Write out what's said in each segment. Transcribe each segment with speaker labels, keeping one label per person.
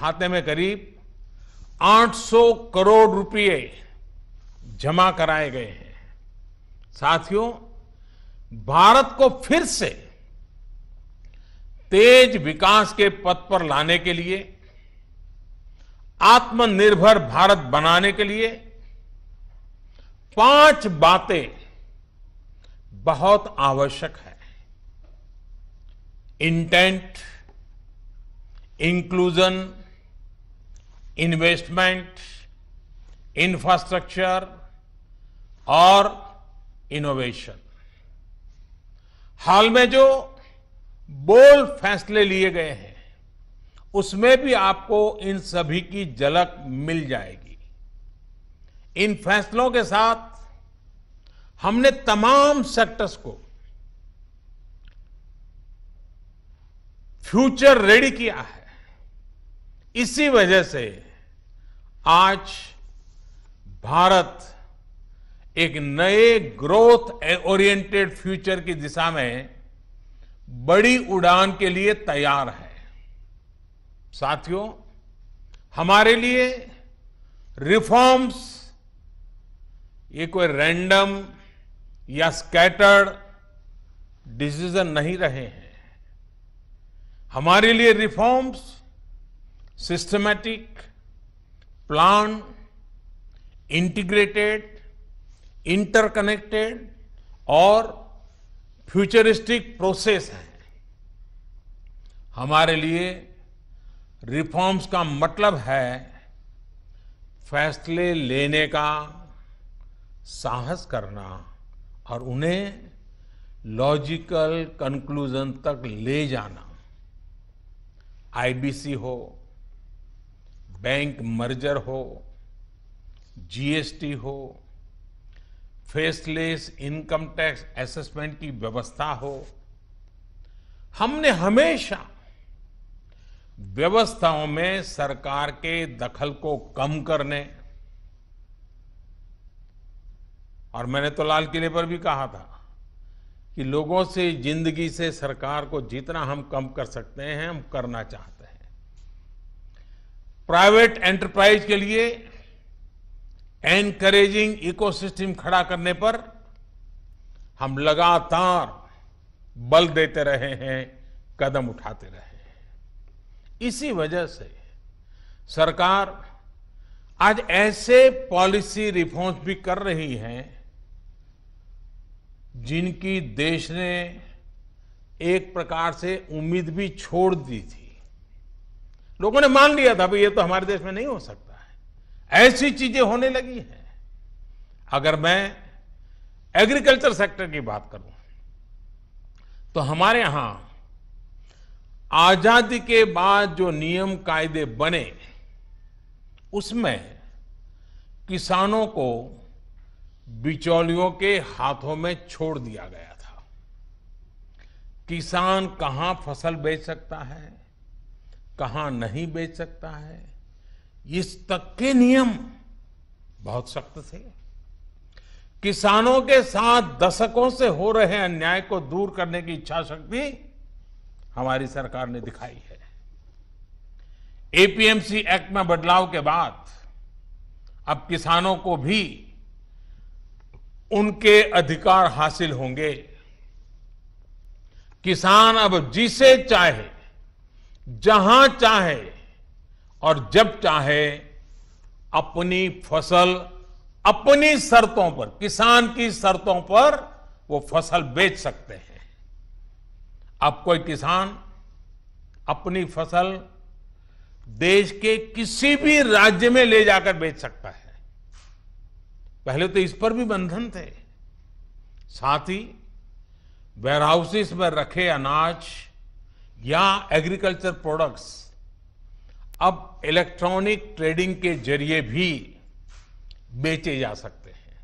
Speaker 1: खाते में करीब 800 करोड़ रुपए जमा कराए गए हैं साथियों भारत को फिर से तेज विकास के पथ पर लाने के लिए आत्मनिर्भर भारत बनाने के लिए पांच बातें बहुत आवश्यक है इंटेंट इंक्लूजन इन्वेस्टमेंट इंफ्रास्ट्रक्चर और इनोवेशन हाल में जो बोल फैसले लिए गए हैं उसमें भी आपको इन सभी की झलक मिल जाएगी इन फैसलों के साथ हमने तमाम सेक्टर्स को फ्यूचर रेडी किया है इसी वजह से आज भारत एक नए ग्रोथ ओरिएंटेड फ्यूचर की दिशा में बड़ी उड़ान के लिए तैयार है साथियों हमारे लिए रिफॉर्म्स ये कोई रैंडम या स्कैटर्ड डिसीजन नहीं रहे हैं हमारे लिए reforms systematic plan integrated interconnected और फ्यूचरिस्टिक प्रोसेस है हमारे लिए रिफॉर्म्स का मतलब है फैसले लेने का साहस करना और उन्हें लॉजिकल कंक्लूजन तक ले जाना आईबीसी हो बैंक मर्जर हो जीएसटी हो फेसलेस इनकम टैक्स असेसमेंट की व्यवस्था हो हमने हमेशा व्यवस्थाओं में सरकार के दखल को कम करने और मैंने तो लाल किले पर भी कहा था कि लोगों से जिंदगी से सरकार को जितना हम कम कर सकते हैं हम करना चाहते हैं प्राइवेट एंटरप्राइज के लिए एनकरेजिंग इकोसिस्टम खड़ा करने पर हम लगातार बल देते रहे हैं कदम उठाते रहे हैं इसी वजह से सरकार आज ऐसे पॉलिसी रिफॉर्म्स भी कर रही है जिनकी देश ने एक प्रकार से उम्मीद भी छोड़ दी थी लोगों ने मान लिया था भाई ये तो हमारे देश में नहीं हो सकता है ऐसी चीजें होने लगी हैं अगर मैं एग्रीकल्चर सेक्टर की बात करूं तो हमारे यहां आजादी के बाद जो नियम कायदे बने उसमें किसानों को बिचौलियों के हाथों में छोड़ दिया गया था किसान कहां फसल बेच सकता है कहां नहीं बेच सकता है इस तक के नियम बहुत सख्त थे किसानों के साथ दशकों से हो रहे अन्याय को दूर करने की इच्छा शक्ति हमारी सरकार ने दिखाई है एपीएमसी एक्ट में बदलाव के बाद अब किसानों को भी उनके अधिकार हासिल होंगे किसान अब जिसे चाहे जहां चाहे और जब चाहे अपनी फसल अपनी शर्तों पर किसान की शर्तों पर वो फसल बेच सकते हैं अब कोई किसान अपनी फसल देश के किसी भी राज्य में ले जाकर बेच सकता है पहले तो इस पर भी बंधन थे साथ ही वेयरहाउसेस में रखे अनाज या एग्रीकल्चर प्रोडक्ट्स अब इलेक्ट्रॉनिक ट्रेडिंग के जरिए भी बेचे जा सकते हैं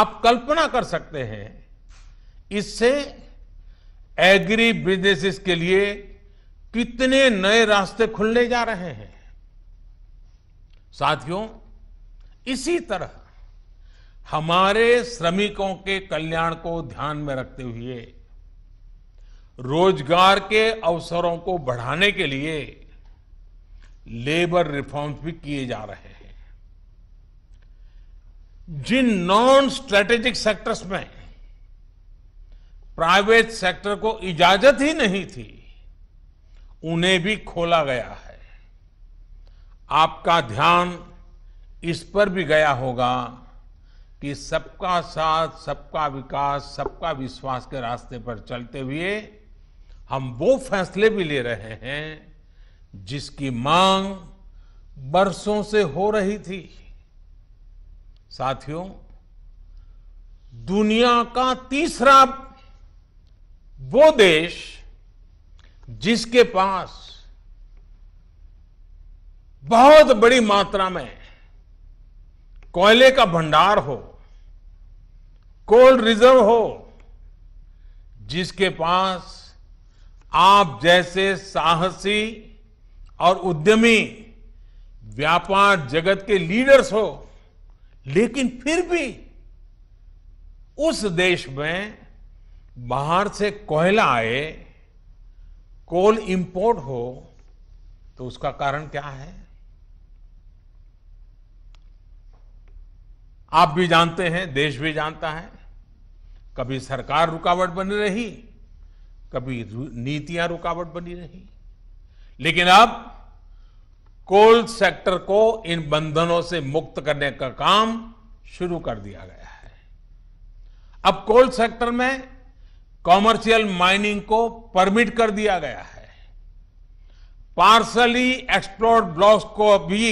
Speaker 1: आप कल्पना कर सकते हैं इससे एग्री बिजनेसेस के लिए कितने नए रास्ते खुलने जा रहे हैं साथियों इसी तरह हमारे श्रमिकों के कल्याण को ध्यान में रखते हुए रोजगार के अवसरों को बढ़ाने के लिए लेबर रिफॉर्म्स भी किए जा रहे हैं जिन नॉन स्ट्रेटेजिक सेक्टर्स में प्राइवेट सेक्टर को इजाजत ही नहीं थी उन्हें भी खोला गया है आपका ध्यान इस पर भी गया होगा कि सबका साथ सबका विकास सबका विश्वास के रास्ते पर चलते हुए हम वो फैसले भी ले रहे हैं जिसकी मांग बरसों से हो रही थी साथियों दुनिया का तीसरा वो देश जिसके पास बहुत बड़ी मात्रा में कोयले का भंडार हो कोल्ड रिजर्व हो जिसके पास आप जैसे साहसी और उद्यमी व्यापार जगत के लीडर्स हो लेकिन फिर भी उस देश में बाहर से कोयला आए कोल इंपोर्ट हो तो उसका कारण क्या है आप भी जानते हैं देश भी जानता है कभी सरकार रुकावट बन रही कभी नीतियां रुकावट बनी रही लेकिन अब कोल सेक्टर को इन बंधनों से मुक्त करने का काम शुरू कर दिया गया है अब कोल सेक्टर में कॉमर्शियल माइनिंग को परमिट कर दिया गया है पार्सली एक्सप्लोर्ड ब्लॉक्स को भी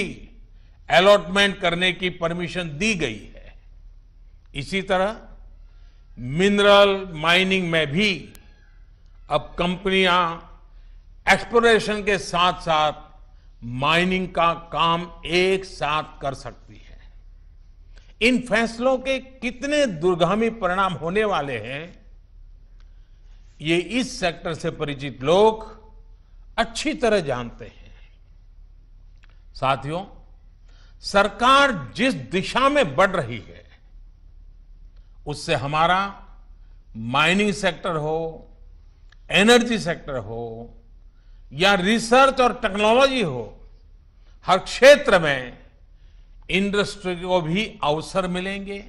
Speaker 1: अलॉटमेंट करने की परमिशन दी गई है इसी तरह मिनरल माइनिंग में भी अब कंपनियां एक्सप्लोरेशन के साथ साथ माइनिंग का काम एक साथ कर सकती है इन फैसलों के कितने दुर्गामी परिणाम होने वाले हैं ये इस सेक्टर से परिचित लोग अच्छी तरह जानते हैं साथियों सरकार जिस दिशा में बढ़ रही है उससे हमारा माइनिंग सेक्टर हो एनर्जी सेक्टर हो या रिसर्च और टेक्नोलॉजी हो हर क्षेत्र में इंडस्ट्री को भी अवसर मिलेंगे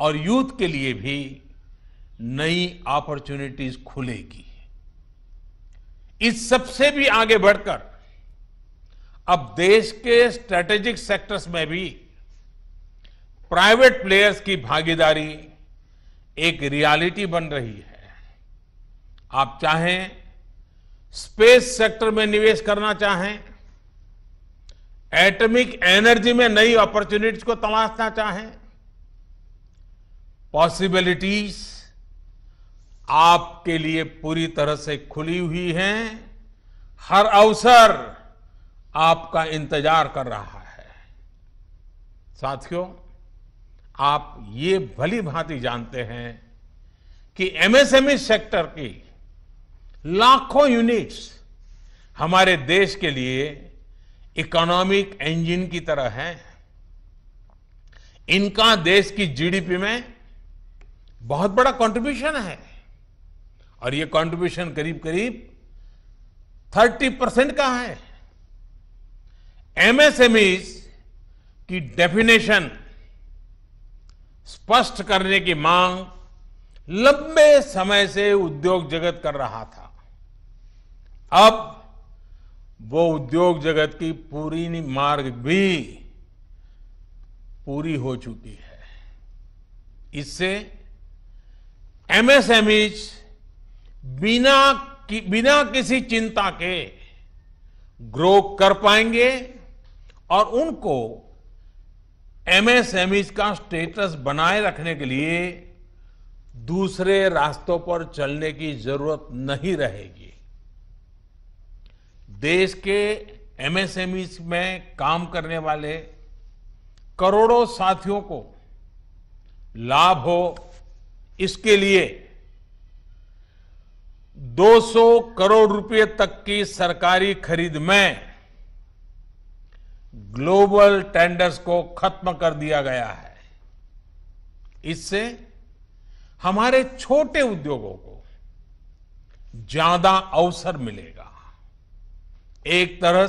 Speaker 1: और यूथ के लिए भी नई अपॉर्चुनिटीज खुलेगी इस सबसे भी आगे बढ़कर अब देश के स्ट्रेटेजिक सेक्टर्स में भी प्राइवेट प्लेयर्स की भागीदारी एक रियलिटी बन रही है आप चाहें स्पेस सेक्टर में निवेश करना चाहें एटॉमिक एनर्जी में नई अपॉर्चुनिटीज को तलाशना चाहें पॉसिबिलिटीज आपके लिए पूरी तरह से खुली हुई हैं हर अवसर आपका इंतजार कर रहा है साथियों आप ये भली भांति जानते हैं कि एमएसएमई सेक्टर e की लाखों यूनिट्स हमारे देश के लिए इकोनॉमिक इंजन की तरह है इनका देश की जीडीपी में बहुत बड़ा कंट्रीब्यूशन है और ये कंट्रीब्यूशन करीब करीब 30 परसेंट का है एमएसएमईज की डेफिनेशन स्पष्ट करने की मांग लंबे समय से उद्योग जगत कर रहा था अब वो उद्योग जगत की पूरी मार्ग भी पूरी हो चुकी है इससे एमएसएमईज e बिना कि, बिना किसी चिंता के ग्रो कर पाएंगे और उनको एमएसएमईज e का स्टेटस बनाए रखने के लिए दूसरे रास्तों पर चलने की जरूरत नहीं रहेगी देश के एमएसएमई में काम करने वाले करोड़ों साथियों को लाभ हो इसके लिए 200 करोड़ रुपए तक की सरकारी खरीद में ग्लोबल टेंडर्स को खत्म कर दिया गया है इससे हमारे छोटे उद्योगों को ज्यादा अवसर मिलेगा एक तरह